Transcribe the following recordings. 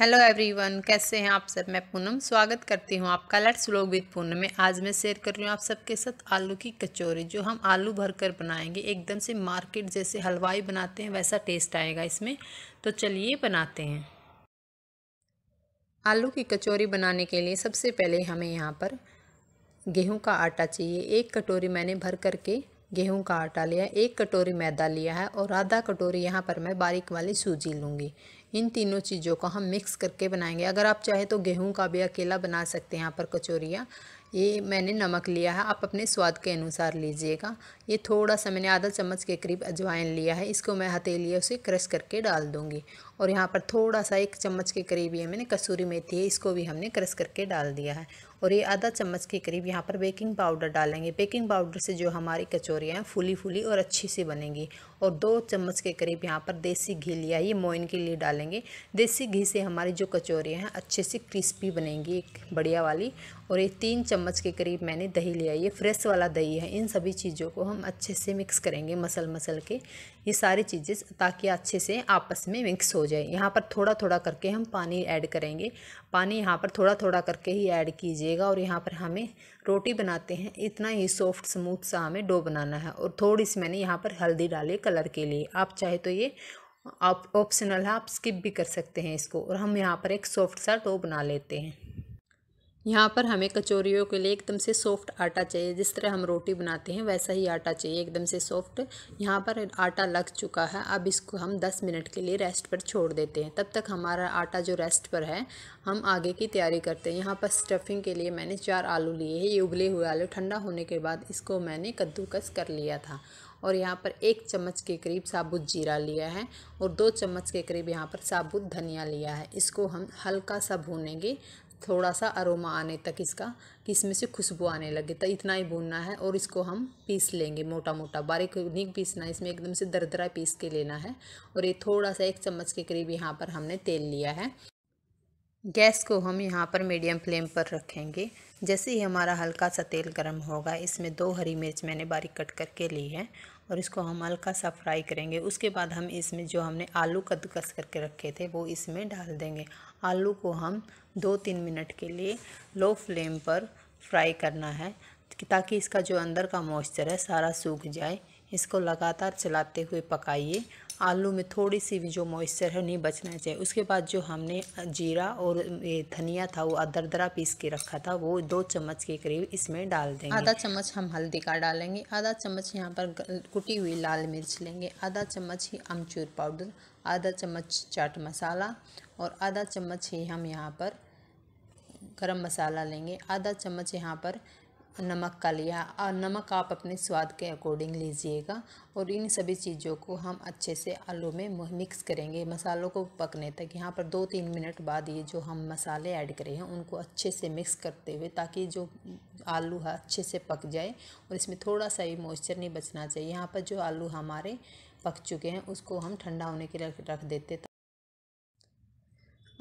hello everyone कैसे हैं आप सब मैं पूनम स्वागत करती हूं आपका लेट्स लोग विद पूनम में आज मैं शेयर कर रही हूं आप सबके साथ आलू की कचौरी जो हम आलू भरकर बनाएंगे एकदम से मार्केट जैसे हलवाई बनाते हैं वैसा टेस्ट आएगा इसमें तो चलिए बनाते हैं आलू की कचौरी बनाने के लिए सबसे पहले हमें यहाँ पर गेहूँ का आटा चाहिए एक कटोरी मैंने भर करके गेहूँ का आटा लिया एक कटोरी मैदा लिया है और आधा कटोरी यहाँ पर मैं बारीक वाली सूजी लूँगी इन तीनों चीज़ों को हम मिक्स करके बनाएंगे अगर आप चाहे तो गेहूं का भी अकेला बना सकते हैं यहाँ पर कचोरियाँ ये मैंने नमक लिया है आप अपने स्वाद के अनुसार लीजिएगा ये थोड़ा सा मैंने आधा चम्मच के करीब अजवाइन लिया है इसको मैं हथेलियों से क्रश करके डाल दूँगी और यहाँ पर थोड़ा सा एक चम्मच के करीब ये मैंने कसूरी मेथी है इसको भी हमने क्रश करके डाल दिया है और ये आधा चम्मच के करीब यहाँ पर बेकिंग पाउडर डालेंगे बेकिंग पाउडर से जो हमारी कचौरियाँ हैं फूली फूली और अच्छी सी बनेंगी और दो चम्मच के करीब यहाँ पर देसी घी लिया ये मोइन के लिए डालेंगे देसी घी से हमारी जो कचौरियाँ हैं अच्छे से क्रिस्पी बनेंगी एक बढ़िया वाली और ये तीन चम्मच के करीब मैंने दही लिया ये फ्रेश वाला दही है इन सभी चीज़ों को हम अच्छे से मिक्स करेंगे मसल मसल के ये सारी चीज़ें ताकि अच्छे से आपस में मिक्स हो हो जाए यहाँ पर थोड़ा थोड़ा करके हम पानी ऐड करेंगे पानी यहाँ पर थोड़ा थोड़ा करके ही ऐड कीजिएगा और यहाँ पर हमें रोटी बनाते हैं इतना ही सॉफ्ट स्मूथ सा हमें डो बनाना है और थोड़ी सी मैंने यहाँ पर हल्दी डाली कलर के लिए आप चाहे तो ये आप ऑप्शनल है आप स्किप भी कर सकते हैं इसको और हम यहाँ पर एक सॉफ्ट सा डो बना लेते हैं यहाँ पर हमें कचोरियों के लिए एकदम से सॉफ्ट आटा चाहिए जिस तरह हम रोटी बनाते हैं वैसा ही आटा चाहिए एकदम से सॉफ्ट यहाँ पर आटा लग चुका है अब इसको हम 10 मिनट के लिए रेस्ट पर छोड़ देते हैं तब तक हमारा आटा जो रेस्ट पर है हम आगे की तैयारी करते हैं यहाँ पर स्टफिंग के लिए मैंने चार आलू लिए हैं ये उबले हुए आलू ठंडा होने के बाद इसको मैंने कद्दूकस कर लिया था और यहाँ पर एक चम्मच के करीब साबुत जीरा लिया है और दो चम्मच के करीब यहाँ पर साबुत धनिया लिया है इसको हम हल्का सा भूनेंगे थोड़ा सा अरोमा आने तक इसका कि इसमें से खुशबू आने लगे तो इतना ही भूनना है और इसको हम पीस लेंगे मोटा मोटा बारीक नहीं पीसना है इसमें एकदम से दरदरा पीस के लेना है और ये थोड़ा सा एक चम्मच के करीब यहाँ पर हमने तेल लिया है गैस को हम यहाँ पर मीडियम फ्लेम पर रखेंगे जैसे ही हमारा हल्का सा तेल गर्म होगा इसमें दो हरी मिर्च मैंने बारीक कट करके ली है और इसको हम हल्का सा फ्राई करेंगे उसके बाद हम इसमें जो हमने आलू कद्दूकस करके रखे थे वो इसमें डाल देंगे आलू को हम दो तीन मिनट के लिए लो फ्लेम पर फ्राई करना है ताकि इसका जो अंदर का मॉइस्चर है सारा सूख जाए इसको लगातार चलाते हुए पकाइए आलू में थोड़ी सी भी जो मॉइस्चर है नहीं बचना चाहिए उसके बाद जो हमने जीरा और ये धनिया था वो अदरदरा पीस के रखा था वो दो चम्मच के करीब इसमें डाल देंगे आधा चम्मच हम हल्दी का डालेंगे आधा चम्मच यहाँ पर कुटी हुई लाल मिर्च लेंगे आधा चम्मच ही अमचूर पाउडर आधा चम्मच चाट मसाला और आधा चम्मच ही हम यहाँ पर गरम मसाला लेंगे आधा चम्मच यहाँ पर नमक का लिया और नमक आप अपने स्वाद के अकॉर्डिंग लीजिएगा और इन सभी चीज़ों को हम अच्छे से आलू में मिक्स करेंगे मसालों को पकने तक यहाँ पर दो तीन मिनट बाद ये जो हम मसाले ऐड करे हैं उनको अच्छे से मिक्स करते हुए ताकि जो आलू है अच्छे से पक जाए और इसमें थोड़ा सा भी मॉइस्चर नहीं बचना चाहिए यहाँ पर जो आलू हमारे पक चुके हैं उसको हम ठंडा होने के लिए रख देते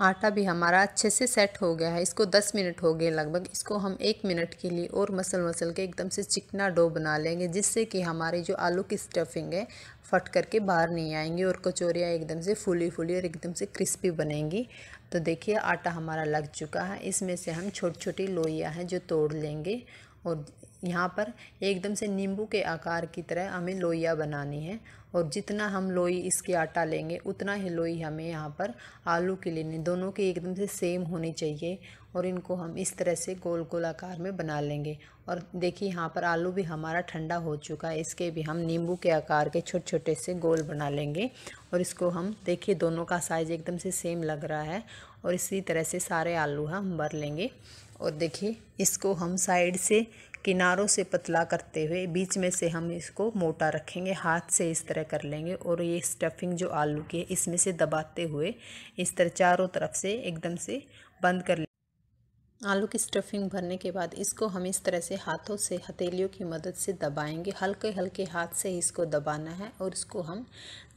आटा भी हमारा अच्छे से सेट हो गया है इसको दस मिनट हो गए लगभग इसको हम एक मिनट के लिए और मसल मसल के एकदम से चिकना डो बना लेंगे जिससे कि हमारे जो आलू की स्टफिंग है फट करके बाहर नहीं आएंगी और कचोरियाँ एकदम से फूली फूली और एकदम से क्रिस्पी बनेंगी तो देखिए आटा हमारा लग चुका है इसमें से हम छोटी छोटी लोइयाँ हैं जो तोड़ लेंगे और यहाँ पर एकदम से नींबू के आकार की तरह हमें लोइया बनानी है और जितना हम लोई इसके आटा लेंगे उतना ही लोई हमें यहाँ पर आलू की लेनी दोनों की एकदम से सेम होनी चाहिए और इनको हम इस तरह से गोल गोल आकार में बना लेंगे और देखिए यहाँ पर आलू भी हमारा ठंडा हो चुका है इसके भी हम नींबू के आकार के छोटे छोटे से गोल बना लेंगे और इसको हम देखिए दोनों का साइज़ एकदम से सेम लग रहा है और इसी तरह से सारे आलू हम भर लेंगे और देखिए इसको हम साइड से किनारों से पतला करते हुए बीच में से हम इसको मोटा रखेंगे हाथ से इस तरह कर लेंगे और ये स्टफिंग जो आलू की है इसमें से दबाते हुए इस तरह चारों तरफ से एकदम से बंद कर आलू की स्टफिंग भरने के बाद इसको हम इस तरह से हाथों से हथेलियों की मदद से दबाएंगे हल्के हल्के हाथ से इसको दबाना है और इसको हम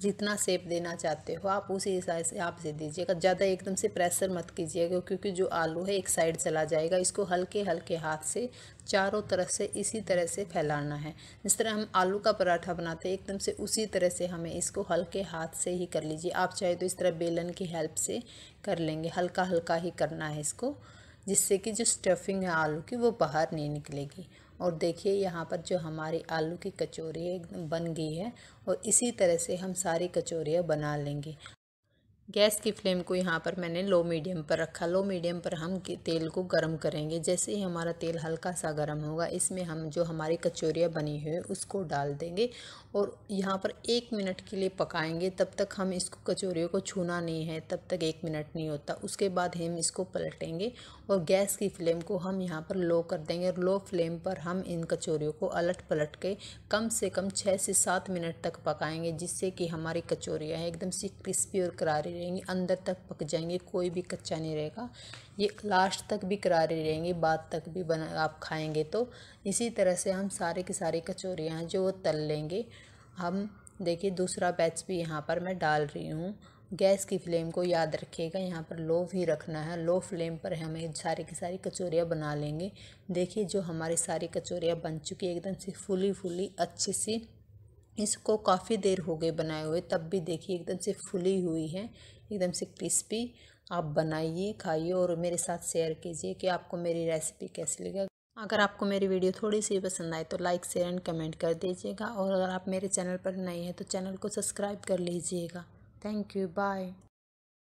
जितना सेप देना चाहते हो आप उसी हिसाब से आप दे दीजिएगा ज़्यादा एकदम से प्रेशर मत कीजिएगा क्योंकि जो आलू है एक साइड चला जाएगा इसको हल्के हल्के हाथ से चारों तरफ से इसी तरह से फैलाना है जिस तरह हम आलू का पराठा बनाते हैं एकदम से उसी तरह से हमें इसको हल्के हाथ से ही कर लीजिए आप चाहे तो इस तरह बेलन की हेल्प से कर लेंगे हल्का हल्का ही करना है इसको जिससे कि जो स्टफिंग है आलू की वो बाहर नहीं निकलेगी और देखिए यहाँ पर जो हमारी आलू की कचौरी एकदम बन गई है और इसी तरह से हम सारी कचौरियाँ बना लेंगे गैस की फ्लेम को यहाँ पर मैंने लो मीडियम पर रखा लो मीडियम पर हम तेल को गर्म करेंगे जैसे ही हमारा तेल हल्का सा गर्म होगा इसमें हम जो हमारी कचौरियाँ बनी हुई है उसको डाल देंगे और यहाँ पर एक मिनट के लिए पकाएंगे तब तक हम इसको कचौरियों को छूना नहीं है तब तक एक मिनट नहीं होता उसके बाद हम इसको पलटेंगे और गैस की फ्लेम को हम यहाँ पर लो कर देंगे और लो फ्लेम पर हम इन कचौरियों को अलट पलट के कम से कम छः से सात मिनट तक पकाएँगे जिससे कि हमारी कचौरियाँ एकदम सी क्रिस्पी और करारी रहेंगी अंदर तक पक जाएंगे कोई भी कच्चा नहीं रहेगा ये लास्ट तक भी करारे रहेंगे बाद तक भी बना आप खाएंगे तो इसी तरह से हम सारे के सारे कचौरियाँ जो वो तल लेंगे हम देखिए दूसरा बैच भी यहाँ पर मैं डाल रही हूँ गैस की फ्लेम को याद रखिएगा यहाँ पर लो भी रखना है लो फ्लेम पर हमें सारी की सारी कचौरियाँ बना लेंगे देखिए जो हमारी सारी कचौरियाँ बन चुकी है एकदम से फुली फुली अच्छी सी इसको काफ़ी देर हो गई बनाए हुए तब भी देखिए एकदम से फुली हुई है एकदम से क्रिस्पी आप बनाइए खाइए और मेरे साथ शेयर कीजिए कि आपको मेरी रेसिपी कैसी लगे अगर आपको मेरी वीडियो थोड़ी सी पसंद आए तो लाइक शेयर एंड कमेंट कर दीजिएगा और अगर आप मेरे चैनल पर नए हैं तो चैनल को सब्सक्राइब कर लीजिएगा थैंक यू बाय